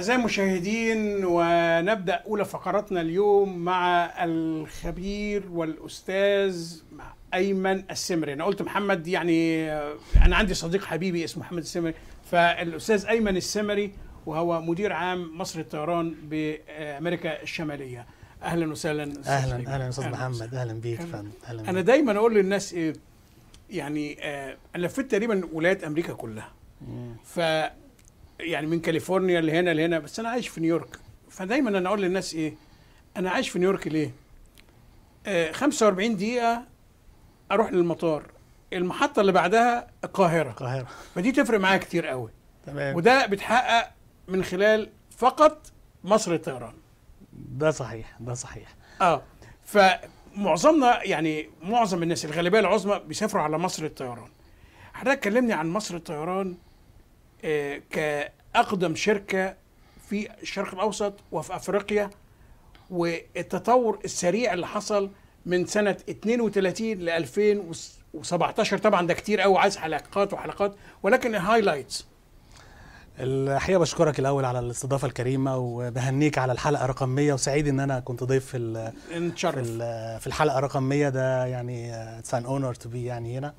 أعزائي المشاهدين ونبدأ أولى فقراتنا اليوم مع الخبير والأستاذ أيمن السمري أنا قلت محمد يعني أنا عندي صديق حبيبي اسمه محمد السمري فالأستاذ أيمن السمري وهو مدير عام مصر الطيران بأمريكا الشمالية أهلا وسهلا أهلا أهلا, أستاذ محمد أهلا بيك فندم أنا دايما أقول للناس إيه يعني آه، أنا لفيت تقريبا ولايات أمريكا كلها مم. يعني من كاليفورنيا لهنا لهنا بس انا عايش في نيويورك فدايما انا اقول للناس ايه انا عايش في نيويورك ليه آه 45 دقيقه اروح للمطار المحطه اللي بعدها القاهره القاهره فدي تفرق معايا كتير قوي تمام وده بيتحقق من خلال فقط مصر الطيران ده صحيح ده صحيح اه فمعظمنا يعني معظم الناس الغالبيه العظمى بيسافروا على مصر الطيران حضرتك كلمني عن مصر الطيران آه، كأقدم شركة في الشرق الأوسط وفي أفريقيا والتطور السريع اللي حصل من سنة 32 ل 2017 طبعا ده كتير قوي عايز حلقات وحلقات ولكن الهايلايتس الحقيقه بشكرك الاول على الاستضافه الكريمه وبهنيك على الحلقه رقم 100 وسعيد ان انا كنت ضيف في في, في الحلقه رقم 100 ده يعني اتس ان اونر تو بي يعني هنا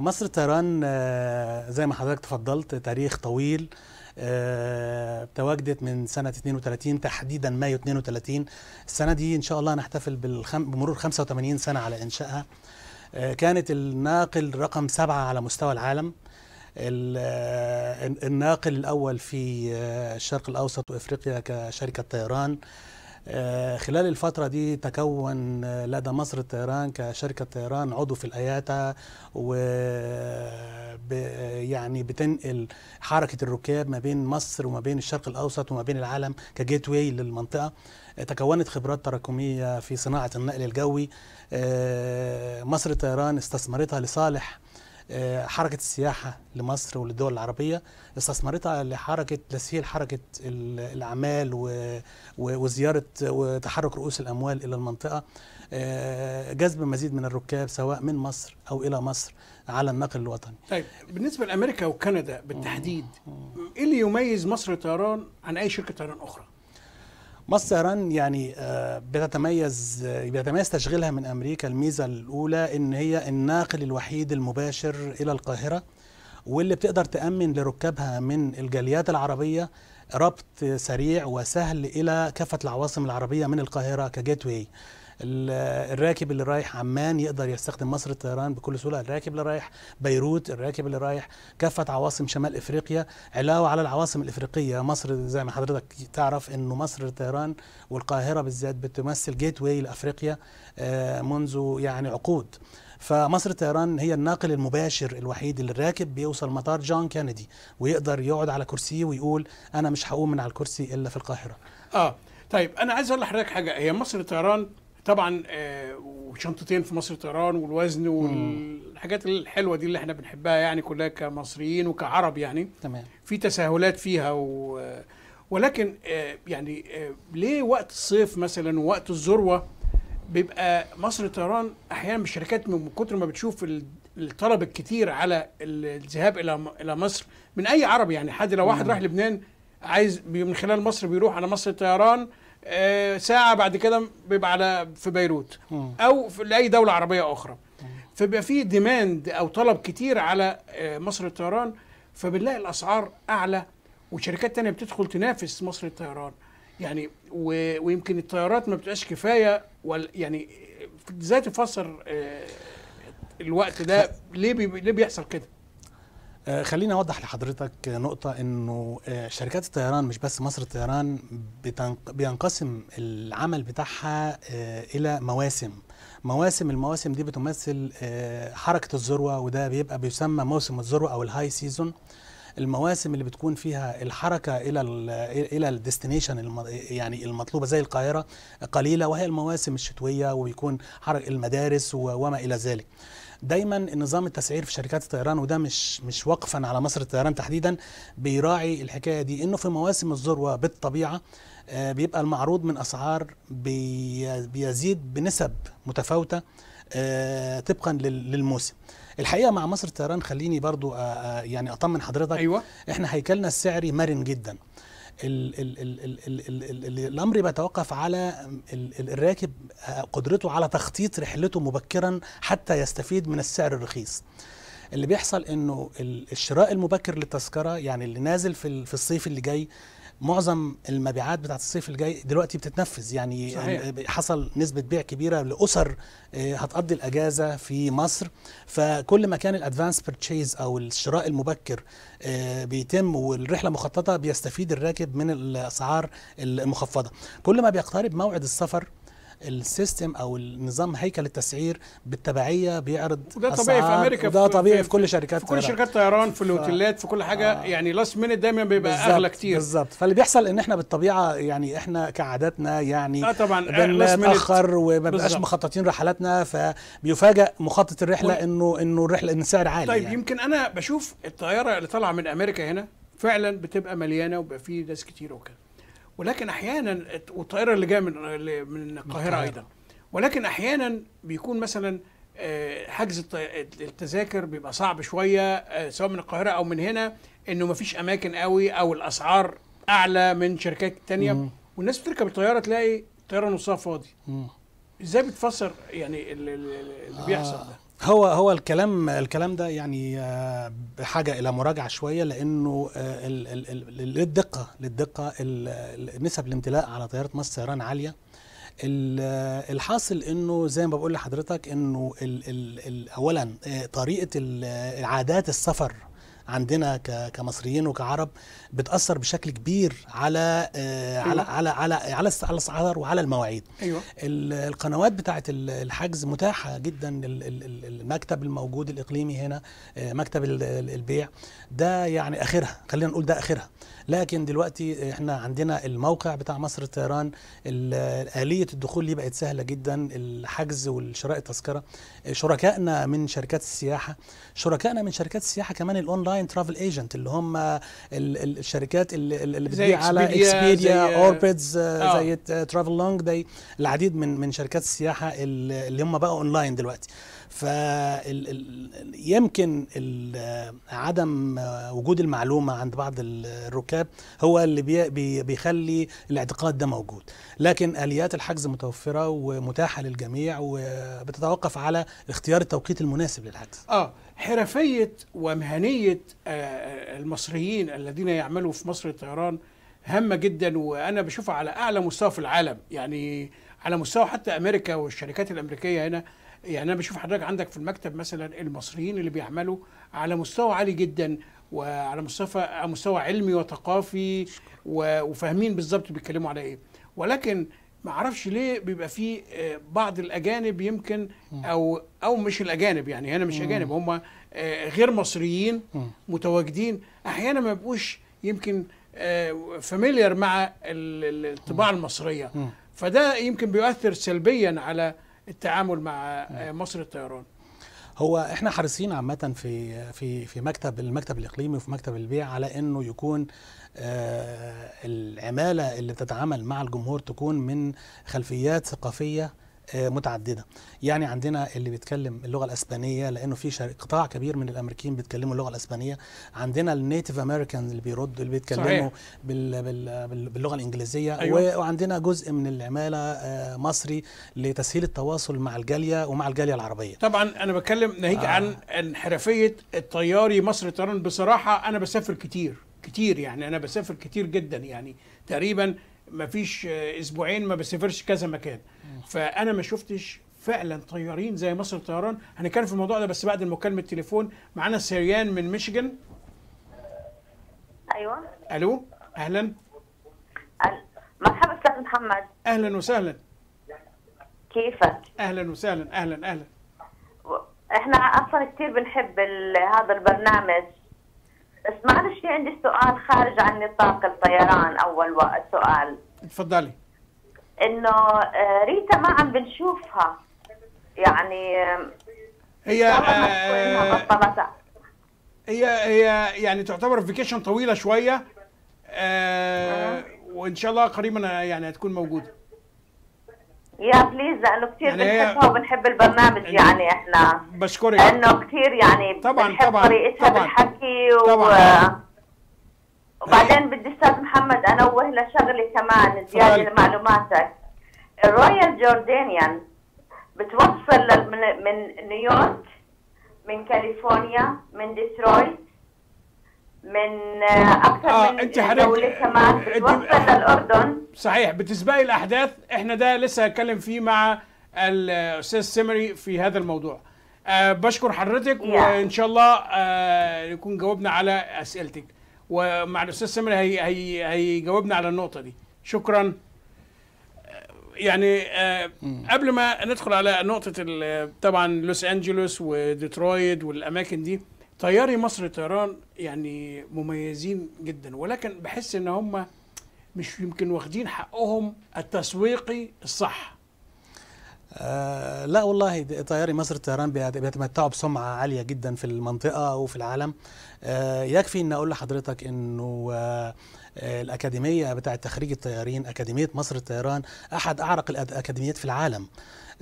مصر طيران آه، زي ما حضرتك تفضلت تاريخ طويل آه، تواجدت من سنة 32 تحديدا مايو 32 السنة دي إن شاء الله هنحتفل بمرور 85 سنة على إنشائها آه، كانت الناقل رقم سبعة على مستوى العالم الناقل الأول في الشرق الأوسط وإفريقيا كشركة طيران آه، خلال الفترة دي تكون آه، لدى مصر الطيران كشركة طيران عضو في الأياتا و يعني بتنقل حركة الركاب ما بين مصر وما بين الشرق الأوسط وما بين العالم كجيت واي للمنطقة تكونت خبرات تراكمية في صناعة النقل الجوي آه، مصر الطيران استثمرتها لصالح آه، حركه السياحه لمصر وللدول العربيه استثمرتها لحركه تسهيل حركه الاعمال وزياره وتحرك رؤوس الاموال الى المنطقه آه، جذب مزيد من الركاب سواء من مصر او الى مصر على النقل الوطني. طيب بالنسبه لامريكا وكندا بالتحديد ايه اللي يميز مصر للطيران عن اي شركه طيران اخرى؟ مصر سهران يعني آه، بتتميز بيتميز تشغيلها من امريكا الميزه الاولى ان هي الناقل الوحيد المباشر الى القاهره واللي بتقدر تامن لركابها من الجاليات العربيه ربط سريع وسهل الى كافه العواصم العربيه من القاهره كجيت واي الراكب اللي رايح عمان يقدر يستخدم مصر الطيران بكل سهوله الراكب اللي رايح بيروت الراكب اللي رايح كافه عواصم شمال افريقيا علاوه على العواصم الافريقيه مصر زي ما حضرتك تعرف انه مصر الطيران والقاهره بالذات بتمثل جيت واي لافريقيا آه، منذ يعني عقود فمصر الطيران هي الناقل المباشر الوحيد اللي الراكب بيوصل مطار جون كينيدي ويقدر يقعد على كرسيه ويقول انا مش هقوم من على الكرسي الا في القاهره اه طيب انا عايز اقول لحضرتك حاجه هي مصر الطيران طبعا آه، وشنطتين في مصر طيران والوزن والحاجات الحلوه دي اللي احنا بنحبها يعني كلها كمصريين وكعرب يعني تمام في تساهلات فيها و ولكن آه، يعني آه، ليه وقت الصيف مثلا ووقت الذروه بيبقى مصر طيران احيانا الشركات من كتر ما بتشوف الطلب الكتير على الذهاب الى الى مصر من اي عرب يعني حد لو واحد راح لبنان عايز من خلال مصر بيروح على مصر طيران آه، ساعه بعد كده بيبقى على في بيروت او في لاي دوله عربيه اخرى فبيبقى في ديماند او طلب كتير على آه، مصر الطيران فبنلاقي الاسعار اعلى وشركات تانية بتدخل تنافس مصر الطيران يعني ويمكن الطيارات ما بتبقاش كفايه يعني ازاي تفسر آه، الوقت ده ليه ليه بيحصل كده آه، خليني اوضح لحضرتك نقطه انه آه، شركات الطيران مش بس مصر الطيران بينقسم العمل بتاعها آه، الى مواسم مواسم المواسم دي بتمثل حركه الذروه وده بيبقى بيسمى موسم الذروه او الهاي سيزون المواسم اللي بتكون فيها الحركه الى الى الديستنيشن يعني المطلوبه زي القاهره قليله وهي المواسم الشتويه وبيكون حرق المدارس وما الى ذلك دايما نظام التسعير في شركات الطيران وده مش مش وقفا على مصر الطيران تحديدا بيراعي الحكايه دي انه في مواسم الذروه بالطبيعه آه، بيبقى المعروض من اسعار بيزيد بنسب متفاوته آه، طبقا للموسم الحقيقه مع مصر الطيران خليني برضو آه، يعني اطمن حضرتك ايوه احنا هيكلنا السعري مرن جدا الامر بيتوقف على الراكب آه، قدرته على تخطيط رحلته مبكرا حتى يستفيد من السعر الرخيص اللي بيحصل انه الشراء المبكر للتذكره يعني اللي نازل في الصيف اللي جاي معظم المبيعات بتاعت الصيف الجاي دلوقتي بتتنفذ يعني صحيح. حصل نسبه بيع كبيره لاسر آه، هتقضي الاجازه في مصر فكل ما كان الادفانس بيرتشيز او الشراء المبكر آه، بيتم والرحله مخططه بيستفيد الراكب من الاسعار المخفضه كل ما بيقترب موعد السفر السيستم او النظام هيكل التسعير بالتبعيه بيعرض ده طبيعي في امريكا ده طبيعي في, كل شركات في كل شركات طيران في الاوتيلات في كل حاجه آه يعني لاست مينت دايما بيبقى بالزبط اغلى كتير بالظبط فاللي بيحصل ان احنا بالطبيعه يعني احنا كعاداتنا يعني آه طبعا آه، بنتاخر وما بنبقاش مخططين رحلاتنا فبيفاجئ مخطط الرحله انه انه الرحله ان السعر عالي طيب يعني. يمكن انا بشوف الطياره اللي طالعه من امريكا هنا فعلا بتبقى مليانه وبيبقى فيه ناس كتير وكده ولكن احيانا والطائره اللي جايه من من القاهره ايضا ولكن احيانا بيكون مثلا آه، حجز التذاكر بيبقى صعب شويه آه، سواء من القاهره او من هنا انه مفيش اماكن قوي او الاسعار اعلى من شركات تانية والناس بتركب الطياره تلاقي الطياره نصها فاضي ازاي بتفسر يعني اللي بيحصل آه، ده هو هو الكلام الكلام ده يعني بحاجه آه، الى مراجعه شويه لانه آه، للدقه للدقه نسب الامتلاء على طيارات مصر طيران عاليه آه، الحاصل انه زي ما بقول لحضرتك انه اولا طريقه عادات السفر عندنا كمصريين وكعرب بتاثر بشكل كبير على آه، أيوه. على على على على الاسعار وعلى المواعيد أيوة. القنوات بتاعه الحجز متاحه جدا المكتب الموجود الاقليمي هنا آه، مكتب البيع ده يعني اخرها خلينا نقول ده اخرها لكن دلوقتي احنا عندنا الموقع بتاع مصر الطيران آلية الدخول ليه بقت سهلة جدا الحجز والشراء التذكرة شركائنا من شركات السياحة شركائنا من شركات السياحة كمان الاونلاين ترافل ايجنت اللي هم الشركات اللي بتبيع على اكسبيديا اوربيدز زي ترافل لونج داي العديد من من شركات السياحة اللي هم بقوا اونلاين دلوقتي ف يمكن عدم وجود المعلومة عند بعض الركاب الارتكاب هو اللي بيخلي الاعتقاد ده موجود لكن اليات الحجز متوفره ومتاحه للجميع وبتتوقف على اختيار التوقيت المناسب للحجز اه حرفيه ومهنيه آه المصريين الذين يعملوا في مصر الطيران هامه جدا وانا بشوفها على اعلى مستوى في العالم يعني على مستوى حتى امريكا والشركات الامريكيه هنا يعني انا بشوف حضرتك عندك في المكتب مثلا المصريين اللي بيعملوا على مستوى عالي جدا وعلى مستوى مستوى علمي وثقافي وفاهمين بالظبط بيتكلموا على ايه ولكن ما اعرفش ليه بيبقى في آه، بعض الاجانب يمكن او او مش الاجانب يعني هنا مش اجانب هم آه، غير مصريين متواجدين احيانا ما بيبقوش يمكن فاميليار آه، مع الطباع المصريه فده يمكن بيؤثر سلبيا على التعامل مع مصر الطيران هو احنا حريصين عامه في في في مكتب المكتب الاقليمي وفي مكتب البيع على انه يكون آه، العماله اللي بتتعامل مع الجمهور تكون من خلفيات ثقافيه آه، متعدده يعني عندنا اللي بيتكلم اللغه الاسبانيه لانه في قطاع كبير من الامريكيين بيتكلموا اللغه الاسبانيه عندنا النيتيف أمريكان اللي بيردوا اللي بيتكلموا بال بال باللغه الانجليزيه أيوة. وعندنا جزء من العماله آه، مصري لتسهيل التواصل مع الجاليه ومع الجاليه العربيه طبعا انا بتكلم ناهيك آه. عن انحرافيه الطياري مصر طيران بصراحه انا بسافر كتير كتير يعني انا بسافر كتير جدا يعني تقريبا ما فيش اسبوعين ما بسافرش كذا مكان فانا ما شفتش فعلا طيارين زي مصر طيران هنتكلم في الموضوع ده بس بعد المكالمه التليفون معانا سريان من ميشيغان ايوه الو اهلا مرحبا استاذ محمد اهلا وسهلا كيفك اهلا وسهلا اهلا اهلا احنا اصلا كثير بنحب هذا البرنامج بس معلش عندي سؤال خارج عن نطاق الطيران اول سؤال تفضلي انه آه، ريتا ما عم بنشوفها يعني آه، هي آه، هي هي يعني تعتبر فيكيشن طويله شويه آه وان شاء الله قريبا يعني هتكون موجوده يا بليز لانه كثير يعني بنحبها وبنحب البرنامج يعني احنا بشكرك لانه كثير يعني طبعا بنحب طبعا طريقتها بالحكي و... طبعا وبعدين بدي استاذ محمد انوه لشغله كمان زياده لمعلوماتك الرويال جوردانيان بتوصل من, من نيويورك من كاليفورنيا من ديترويت من آه، اكثر آه من انت دوله كمان بتوصل للاردن آه، صحيح بتسبقي الاحداث احنا ده لسه هتكلم فيه مع الاستاذ سمري في هذا الموضوع أه بشكر حضرتك وان شاء الله أه نكون جاوبنا على اسئلتك ومع الاستاذ سمري هي هي هيجاوبنا على النقطه دي شكرا آه، يعني أه قبل ما ندخل على نقطه طبعا لوس انجلوس وديترويد والاماكن دي طياري مصر طيران يعني مميزين جدا ولكن بحس ان هم مش يمكن واخدين حقهم التسويقي الصح آه لا والله طياري مصر الطيران بيتمتعوا بسمعة عالية جدا في المنطقة وفي العالم آه يكفي ان اقول لحضرتك انه آه الأكاديمية بتاعة تخريج الطيارين أكاديمية مصر الطيران أحد أعرق الأكاديميات في العالم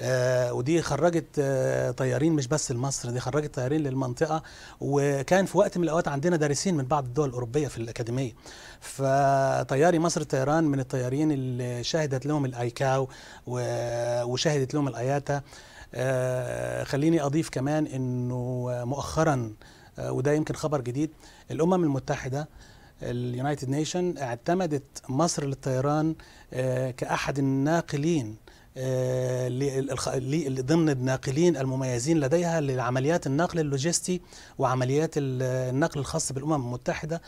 آه ودي خرجت آه طيارين مش بس لمصر دي خرجت طيارين للمنطقه وكان في وقت من الاوقات عندنا دارسين من بعض الدول الاوروبيه في الاكاديميه فطياري مصر طيران من الطيارين اللي شهدت لهم الايكاو وشهدت لهم الاياتا آه خليني اضيف كمان انه مؤخرا آه، وده يمكن خبر جديد الامم المتحده اليونايتد نيشن اعتمدت مصر للطيران آه، كأحد الناقلين آه، ضمن الناقلين المميزين لديها لعمليات النقل اللوجستي وعمليات النقل الخاص بالامم المتحده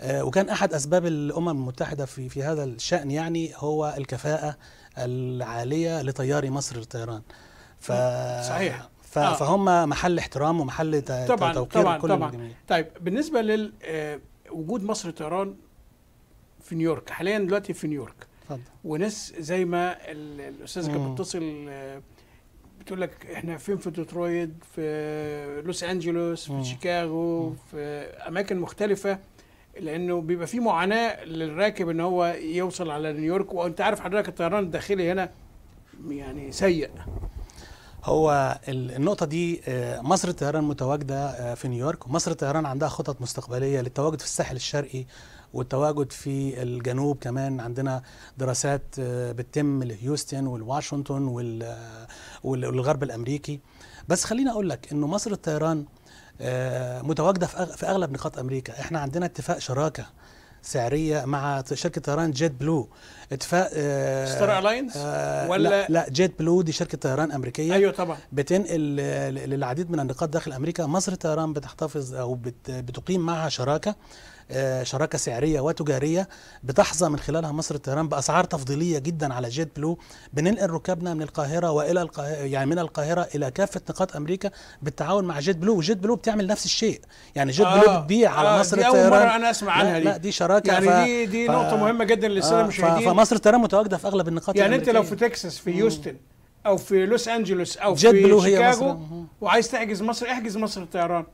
آه، وكان احد اسباب الامم المتحده في في هذا الشان يعني هو الكفاءه العاليه لطياري مصر للطيران ف صحيح ف... آه. فهم محل احترام ومحل ت... طبعا توقير طبعا كل طبعا طيب بالنسبه لوجود لل... آه، وجود مصر للطيران في نيويورك حاليا دلوقتي في نيويورك وناس زي ما الاستاذه كانت بتتصل بتقول لك احنا فين في ديترويت في لوس انجلوس في شيكاغو في اماكن مختلفه لانه بيبقى في معاناه للراكب ان هو يوصل على نيويورك وانت عارف حضرتك الطيران الداخلي هنا يعني سيء هو النقطة دي آه، مصر الطيران متواجدة آه، في نيويورك ومصر الطيران عندها خطط مستقبلية للتواجد في الساحل الشرقي والتواجد في الجنوب كمان عندنا دراسات آه، بتتم لهيوستن والواشنطن آه، والغرب الامريكي بس خليني اقول لك انه مصر الطيران آه، متواجده في اغلب نقاط امريكا احنا عندنا اتفاق شراكه سعريه مع شركه طيران جيت بلو اتفاق ستار الاينز آه ولا لا, لا جيت بلو دي شركه طيران امريكيه ايوه طبعا بتنقل للعديد من النقاط داخل امريكا مصر طيران بتحتفظ او بتقيم معها شراكه آه، شراكه سعريه وتجاريه بتحظى من خلالها مصر الطيران باسعار تفضيليه جدا على جيت بلو بننقل ركابنا من القاهره والى القاهره يعني من القاهره الى كافه نقاط امريكا بالتعاون مع جيت بلو وجيت بلو بتعمل نفس الشيء يعني جيت آه بلو بتبيع آه على مصر دي الطيران اول مره انا اسمع عنها دي لا دي شراكه يعني ف... دي دي ف... نقطه مهمه جدا للساده المشاهدين آه فمصر الطيران متواجده في اغلب النقاط يعني الأمريكية. انت لو في تكساس في هيوستن او في لوس انجلوس او في شيكاغو وعايز تحجز مصر احجز مصر الطيران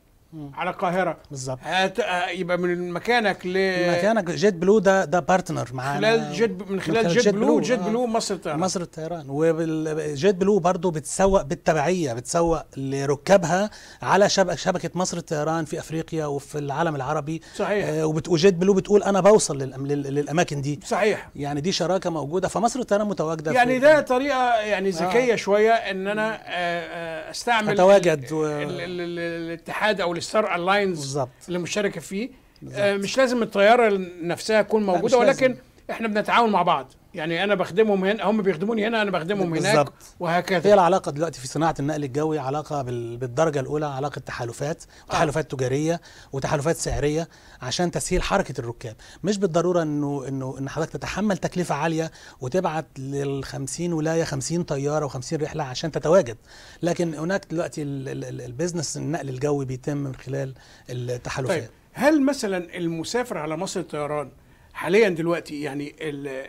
على القاهره بالظبط هت... آه، آه، يبقى من مكانك ل مكانك جيت بلو ده ده بارتنر معانا خلال جيت ب... من خلال جيت, جيت بلو, آه. جيت بلو مصر الطيران مصر الطيران وجيت بلو برضه بتسوق بالتبعيه بتسوق لركابها على شبكه شبكه مصر الطيران في افريقيا وفي العالم العربي صحيح آه وجيت بلو بتقول انا بوصل للأم... للاماكن دي صحيح يعني دي شراكه موجوده فمصر الطيران متواجده يعني ده طريقه يعني ذكيه آه. شويه ان انا آه استعمل اتواجد و... ال... ال... ال... الاتحاد او ستار الاينز بالظبط اللي مشتركه فيه آه، بالزبط. مش لازم الطياره نفسها تكون موجوده ولكن لازم. احنا بنتعاون مع بعض يعني انا بخدمهم هنا هم بيخدموني هنا انا بخدمهم بالزبط. هناك وهكذا هي العلاقه دلوقتي في صناعه النقل الجوي علاقه بالدرجه الاولى علاقه تحالفات آه. تحالفات آه. تجاريه وتحالفات سعريه عشان تسهيل حركه الركاب مش بالضروره انه انه ان حضرتك تتحمل تكلفه عاليه وتبعت لل 50 ولايه 50 طياره و50 رحله عشان تتواجد لكن هناك دلوقتي البيزنس النقل الجوي بيتم من خلال التحالفات طيب. هل مثلا المسافر على مصر الطيران حاليا دلوقتي يعني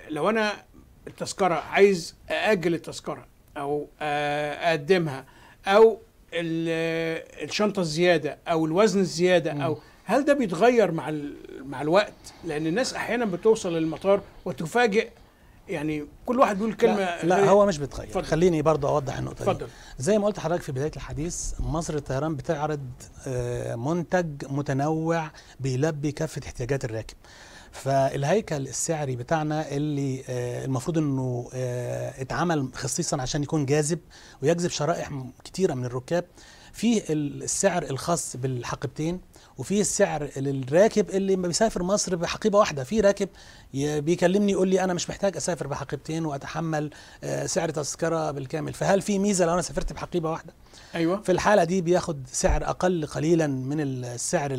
لو انا التذكره عايز ااجل التذكره او اقدمها او الشنطه الزياده او الوزن الزياده او هل ده بيتغير مع مع الوقت لان الناس احيانا بتوصل للمطار وتفاجئ يعني كل واحد بيقول كلمه لا, لا هو مش بيتغير فضل. خليني برضه اوضح النقطه فضل. دي زي ما قلت لحضرتك في بدايه الحديث مصر للطيران بتعرض آه، منتج متنوع بيلبي كافه احتياجات الراكب فالهيكل السعري بتاعنا اللي آه، المفروض انه آه، اتعمل خصيصا عشان يكون جاذب ويجذب شرائح كتيره من الركاب فيه السعر الخاص بالحقيبتين وفي السعر للراكب اللي ما بيسافر مصر بحقيبه واحده في راكب بيكلمني يقول لي انا مش محتاج اسافر بحقيبتين واتحمل آه، سعر تذكره بالكامل فهل في ميزه لو انا سافرت بحقيبه واحده ايوه في الحاله دي بياخد سعر اقل قليلا من السعر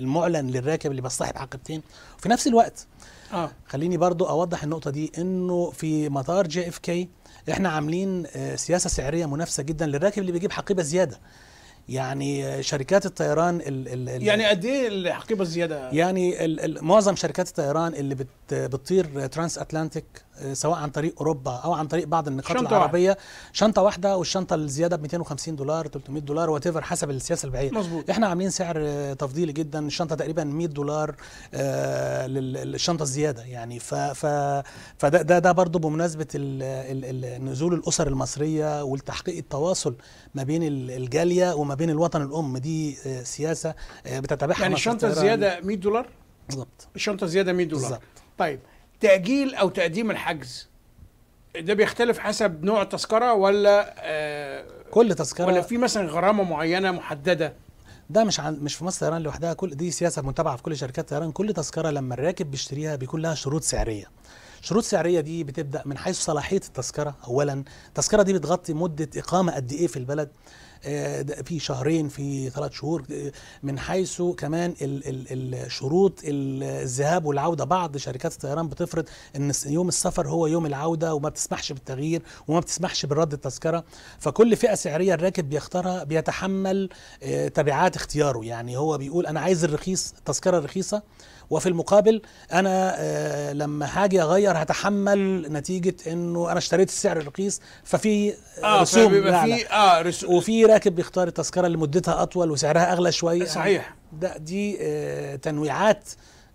المعلن للراكب اللي بصطحب حقيبتين وفي نفس الوقت آه. خليني برضو اوضح النقطه دي انه في مطار جي اف كي احنا عاملين آه، سياسه سعريه منافسه جدا للراكب اللي بيجيب حقيبه زياده يعني شركات الطيران ال ال يعني قد ايه الحقيبه الزياده يعني ال ال معظم شركات الطيران اللي بت بتطير ترانس اتلانتيك آه، سواء عن طريق اوروبا او عن طريق بعض النقاط شنطة العربيه واحدة. شنطه واحده والشنطه الزياده ب 250 دولار 300 دولار وات حسب السياسه البعيده مظبوط. احنا عاملين سعر آه، تفضيلي جدا الشنطه تقريبا 100 دولار آه، للشنطه الزياده يعني ف ف فده ده, ده برضه بمناسبه الـ الـ نزول الاسر المصريه والتحقيق التواصل ما بين الجاليه وما بين الوطن الام دي سياسه بتتبعها يعني, يعني. الشنطه الزياده 100 دولار بالظبط الشنطه زياده 100 دولار بالظبط طيب تأجيل أو تقديم الحجز ده بيختلف حسب نوع التذكرة ولا آه كل تذكرة ولا في مثلا غرامة معينة محددة ده مش عن مش في مصر طيران لوحدها كل دي سياسة متبعة في كل شركات طيران كل تذكرة لما الراكب بيشتريها بيكون لها شروط سعرية شروط سعرية دي بتبدأ من حيث صلاحية التذكرة أولا التذكرة دي بتغطي مدة إقامة قد إيه في البلد آه، في شهرين في ثلاث شهور آه، من حيث كمان الشروط الذهاب والعوده بعض شركات الطيران بتفرض ان يوم السفر هو يوم العوده وما بتسمحش بالتغيير وما بتسمحش برد التذكره فكل فئه سعريه الراكب بيختارها بيتحمل آه، تبعات اختياره يعني هو بيقول انا عايز الرخيص التذكره الرخيصه وفي المقابل انا آه، لما هاجي اغير هتحمل نتيجه انه انا اشتريت السعر الرخيص ففي آه رسوم في آه رس... وفي راكب بيختار التذكره اللي مدتها اطول وسعرها اغلى شويه يعني صحيح ده دي آه، تنويعات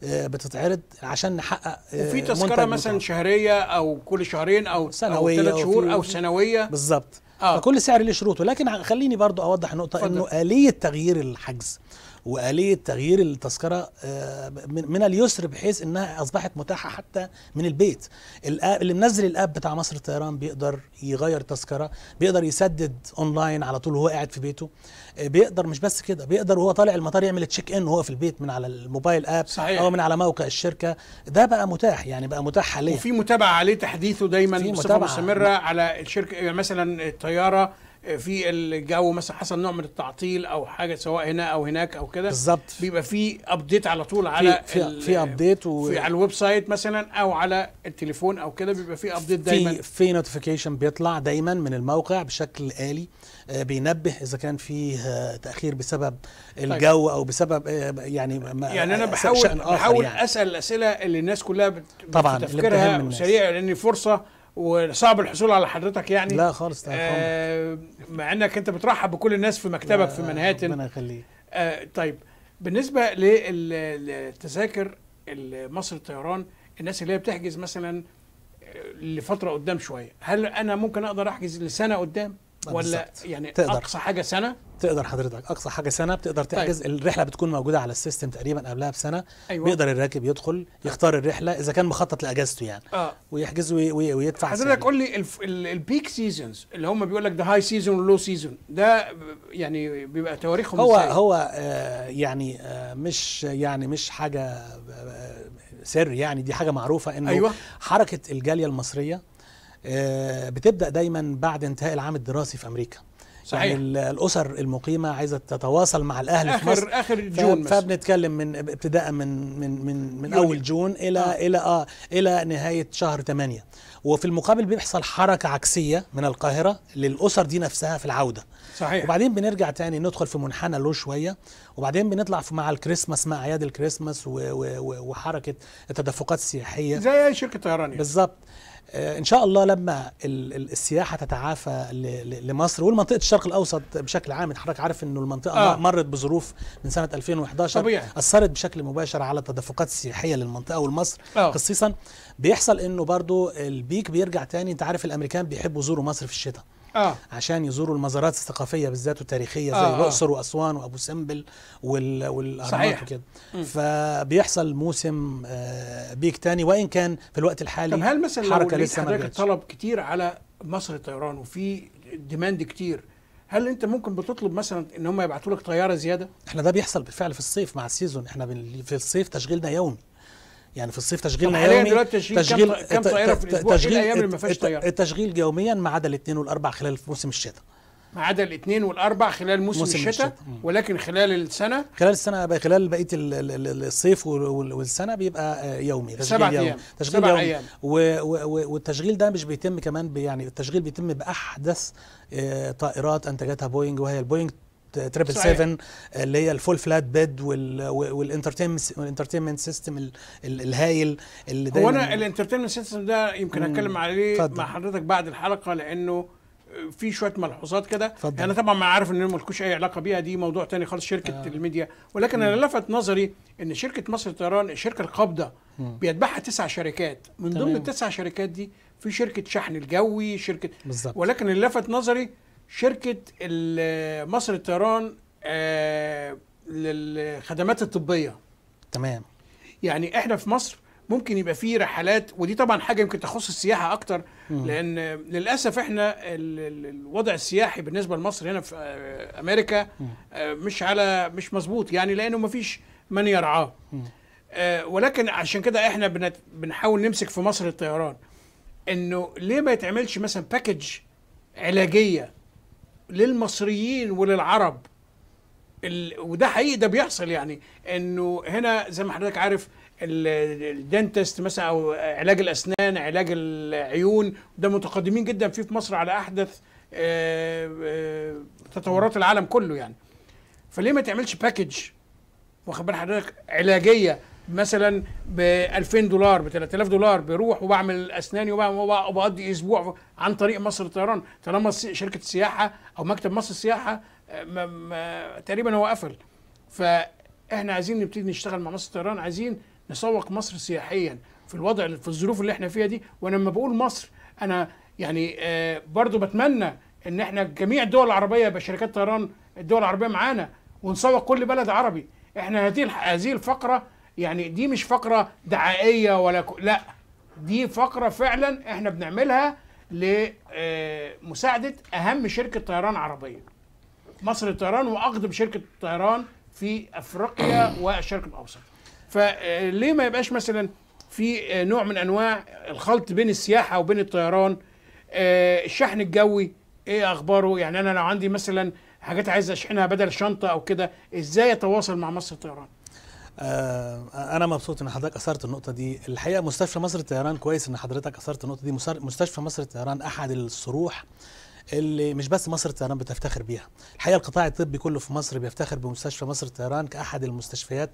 آه، بتتعرض عشان نحقق وفي تذكره مثلا شهريه او كل شهرين او سنويه او ثلاث شهور او سنويه بالظبط آه. فكل سعر له شروطه لكن خليني برضو اوضح نقطه انه اليه تغيير الحجز واليه تغيير التذكره آه، من اليسر بحيث انها اصبحت متاحه حتى من البيت الاب اللي منزل الاب بتاع مصر الطيران بيقدر يغير تذكره بيقدر يسدد اونلاين على طول وهو قاعد في بيته آه، بيقدر مش بس كده بيقدر وهو طالع المطار يعمل تشيك ان وهو في البيت من على الموبايل اب صحيح. او من على موقع الشركه ده بقى متاح يعني بقى متاح حاليا وفي متابعه عليه تحديثه دايما بصفه مستمره على الشركه يعني مثلا الطياره في الجو مثلا حصل نوع من التعطيل او حاجه سواء هنا او هناك او كده بالظبط بيبقى في ابديت على طول على في, في ابديت و... في على الويب سايت مثلا او على التليفون او كده بيبقى في ابديت دايما في في نوتيفيكيشن بيطلع دايما من الموقع بشكل آلي آه، بينبه اذا كان فيه آه، تاخير بسبب طيب. الجو او بسبب آه، يعني يعني انا بحاول بحاول يعني. اسال الاسئله اللي الناس كلها بت... طبعا تفكيرها سريع لان فرصه وصعب الحصول على حضرتك يعني لا خالص آه مع انك انت بترحب بكل الناس في مكتبك في منهاتن ربنا يخليك آه طيب بالنسبه للتذاكر مصر الطيران الناس اللي هي بتحجز مثلا آه، لفتره قدام شويه هل انا ممكن اقدر احجز لسنه قدام ولا يعني تقدر. اقصى حاجه سنه تقدر حضرتك اقصى حاجه سنه بتقدر طيب. تحجز طيب. الرحله بتكون موجوده على السيستم تقريبا قبلها بسنه أيوة. بيقدر الراكب يدخل يختار الرحله اذا كان مخطط لاجازته يعني آه. ويحجز وي وي ويدفع حضرتك قول لي الف... البيك سيزونز اللي هم بيقول لك ده هاي سيزون ولو سيزون ده يعني بيبقى تواريخهم هو ازاي؟ هو آه يعني آه مش يعني مش حاجه آه، آه، سر يعني دي حاجه معروفه انه أيوة. حركه الجاليه المصريه آه، بتبدا دايما بعد انتهاء العام الدراسي في امريكا يعني صحيح. يعني الاسر المقيمه عايزه تتواصل مع الاهل آخر في مصر اخر جون فبنتكلم من ابتداء من من من, من اول جون الى آه. الى اه الى نهايه شهر 8 وفي المقابل بيحصل حركه عكسيه من القاهره للاسر دي نفسها في العوده صحيح وبعدين بنرجع تاني ندخل في منحنى له شويه وبعدين بنطلع في مع الكريسماس مع اعياد الكريسماس وحركه التدفقات السياحيه زي اي شركه طيران يعني. بالظبط آه، ان شاء الله لما السياحه تتعافى لمصر والمنطقه الشرق الاوسط بشكل عام حضرتك عارف انه المنطقه آه. مرت بظروف من سنه 2011 طبيعي. اثرت بشكل مباشر على التدفقات السياحيه للمنطقه ولمصر آه. خصيصا بيحصل انه برضو البيك بيرجع تاني انت عارف الامريكان بيحبوا يزوروا مصر في الشتاء آه. عشان يزوروا المزارات الثقافيه بالذات والتاريخيه زي آه, آه. الاقصر واسوان وابو سمبل وال والاهرامات وكده فبيحصل موسم آه، بيك تاني وان كان في الوقت الحالي طب هل مثلا حركه لو لسه حضرتك طلب كتير على مصر الطيران وفي ديماند كتير هل انت ممكن بتطلب مثلا ان هم يبعتوا لك طياره زياده؟ احنا ده بيحصل بالفعل في الصيف مع السيزون احنا في الصيف تشغيلنا يومي يعني في الصيف تشغيلنا يومي دلوقتي تشغيل, تشغيل كم, كم طائره في الاسبوع الايام اللي ما فيهاش طياره التشغيل يوميا ما عدا الاثنين والاربع خلال موسم الشتاء ما عدا الاثنين والاربع خلال موسم, موسم الشتاء, الشتاء ولكن خلال السنه خلال السنه خلال بقيه الصيف والسنه بيبقى آه، يومي تشغيل سبع يومي أيام. تشغيل سبع يومي أيام. والتشغيل ده مش بيتم كمان يعني التشغيل بيتم باحدث آه، طائرات انتجتها بوينج وهي البوينج تريبل 7 اللي هي الفول فلات بيد والانترتينمنت سيستم الهايل اللي هو انا الانترتينمنت سيستم ده يمكن هتكلم عليه فضل. مع حضرتك بعد الحلقه لانه في شويه ملحوظات كده يعني انا يعني طبعا ما عارف ان ملكوش اي علاقه بيها دي موضوع تاني خالص شركه آه. الميديا ولكن انا لفت نظري ان شركه مصر للطيران الشركه القابضه بيتبعها تسع شركات من ضمن التسع شركات دي في شركه شحن الجوي شركه بالزبط. ولكن اللي لفت نظري شركه مصر الطيران آه، للخدمات الطبيه تمام يعني احنا في مصر ممكن يبقى في رحلات ودي طبعا حاجه يمكن تخص السياحه اكتر لان للاسف احنا الوضع السياحي بالنسبه لمصر هنا في آه، امريكا آه، مش على مش مظبوط يعني لانه ما فيش من يرعاه ولكن عشان كده احنا بنحاول نمسك في مصر الطيران انه ليه ما يتعملش مثلا باكج علاجيه للمصريين وللعرب ال... وده حقيقي ده بيحصل يعني انه هنا زي ما حضرتك عارف الدنتست مثلا او علاج الاسنان علاج العيون ده متقدمين جدا فيه في مصر على احدث آه، آه، تطورات العالم كله يعني فليه ما تعملش باكج واخد بال حضرتك علاجيه مثلا ب 2000 دولار ب 3000 دولار بروح وبعمل اسناني وبقضي اسبوع عن طريق مصر للطيران طالما شركه السياحه او مكتب مصر السياحه آه، ما ما تقريبا هو قفل فاحنا عايزين نبتدي نشتغل مع مصر للطيران عايزين نسوق مصر سياحيا في الوضع في الظروف اللي احنا فيها دي وانا لما بقول مصر انا يعني آه، برضو بتمنى ان احنا جميع الدول العربيه يبقى شركات طيران الدول العربيه معانا ونسوق كل بلد عربي احنا هذه هذه الفقره يعني دي مش فقره دعائيه ولا ك... لا دي فقره فعلا احنا بنعملها لمساعده آه، اهم شركه طيران عربيه مصر للطيران واقدم شركه طيران في افريقيا والشرق الاوسط فليه آه، ما يبقاش مثلا في آه، نوع من انواع الخلط بين السياحه وبين الطيران الشحن الجوي ايه اخباره يعني انا لو عندي مثلا حاجات عايز اشحنها بدل شنطه او كده ازاي اتواصل مع مصر الطيران آه، انا مبسوط ان حضرتك اثرت النقطه دي الحقيقه مستشفى مصر الطيران كويس ان حضرتك اثرت النقطه دي مستشفى مصر الطيران احد الصروح اللي مش بس مصر الطيران بتفتخر بيها الحقيقه القطاع الطبي كله في مصر بيفتخر بمستشفى مصر الطيران كاحد المستشفيات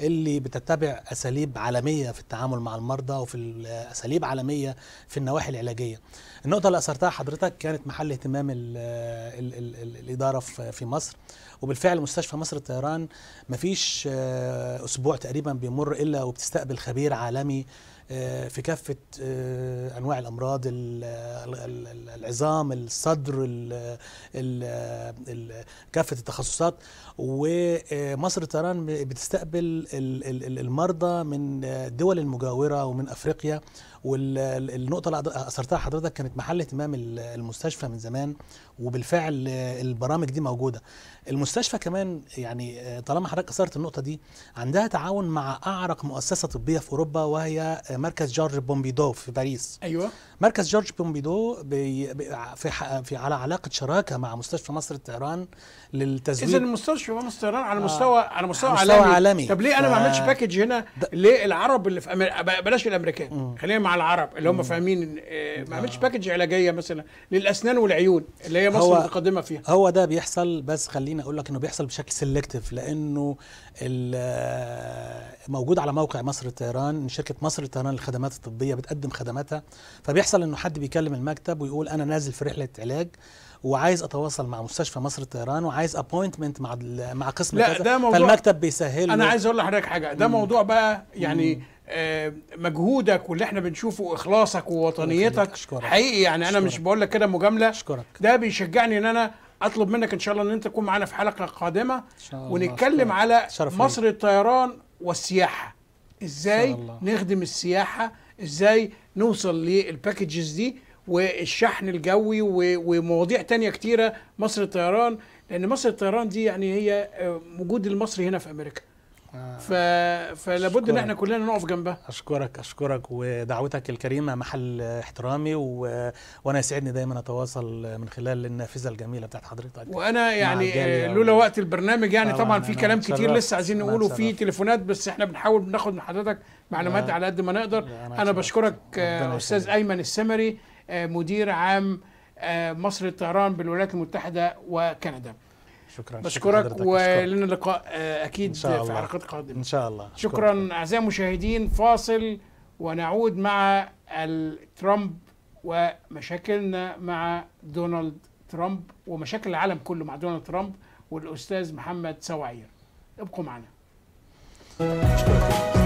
اللي بتتبع اساليب عالميه في التعامل مع المرضى وفي اساليب عالميه في النواحي العلاجيه النقطه اللي اثرتها حضرتك كانت محل اهتمام الاداره في مصر وبالفعل مستشفى مصر الطيران مفيش آه، أسبوع تقريبا بيمر إلا وبتستقبل خبير عالمي آه، في كافه آه، انواع الامراض العظام الصدر كافه التخصصات ومصر طيران بتستقبل المرضى من الدول المجاوره ومن افريقيا والنقطه اللي اثرتها حضرتك كانت محل اهتمام المستشفى من زمان وبالفعل البرامج دي موجوده المستشفى كمان يعني آه، طالما حضرتك اثرت النقطه دي عندها تعاون مع اعرق مؤسسه طبيه في اوروبا وهي مركز جورج بومبيدو في باريس ايوه مركز جورج بومبيدو في, في على علاقه شراكه مع مستشفى مصر الطيران للتزويد اذا المستشفى مصر الطيران على مستوى آه على مستوى, مستوى عالمي. عالمي طب ليه انا ف... ما عملتش باكج هنا للعرب اللي في أمر... بلاش الامريكان خلينا مع العرب اللي هم فاهمين آه، ما عملتش باكج آه. علاجيه مثلا للاسنان والعيون اللي هي مصر متقدمه فيها هو ده بيحصل بس خليني اقول لك انه بيحصل بشكل سيلكتيف لانه موجود على موقع مصر الطيران شركه مصر الطيران للخدمات الطبيه بتقدم خدماتها فبيحصل انه حد بيكلم المكتب ويقول انا نازل في رحله علاج وعايز اتواصل مع مستشفى مصر الطيران وعايز ابوينتمنت مع مع قسم لا كذا ده موضوع فالمكتب بيسهل انا عايز اقول لحضرتك حاجه ده موضوع بقى يعني آه، مجهودك واللي احنا بنشوفه اخلاصك ووطنيتك حقيقي يعني انا مش بقول لك كده مجامله ده بيشجعني ان انا اطلب منك ان شاء الله ان انت تكون معانا في حلقه قادمه إن شاء الله ونتكلم طيب. على مصر الطيران والسياحه ازاي نخدم السياحه ازاي نوصل للباكجز دي والشحن الجوي ومواضيع تانية كتيرة مصر الطيران لأن مصر الطيران دي يعني هي آه، وجود المصري هنا في أمريكا آه. ف... فلابد ان احنا كلنا نقف جنبها اشكرك اشكرك ودعوتك الكريمه محل احترامي و... وانا يسعدني دايما اتواصل من خلال النافذه الجميله بتاعت حضرتك وانا يعني آه، لولا و... وقت البرنامج يعني طبعا, طبعاً في كلام شرف. كتير لسه عايزين نقوله في تليفونات بس احنا بنحاول بناخد من حضرتك معلومات على قد ما نقدر انا, أنا بشكرك آه، استاذ ايمن السمري مدير عام مصر الطيران بالولايات المتحده وكندا شكرا بشكرك ولنا لقاء آه، اكيد في حلقات قادمه ان شاء الله شكرا اعزائي المشاهدين فاصل ونعود مع ترامب ومشاكلنا مع دونالد ترامب ومشاكل العالم كله مع دونالد ترامب والاستاذ محمد سواعير ابقوا معنا شكرا.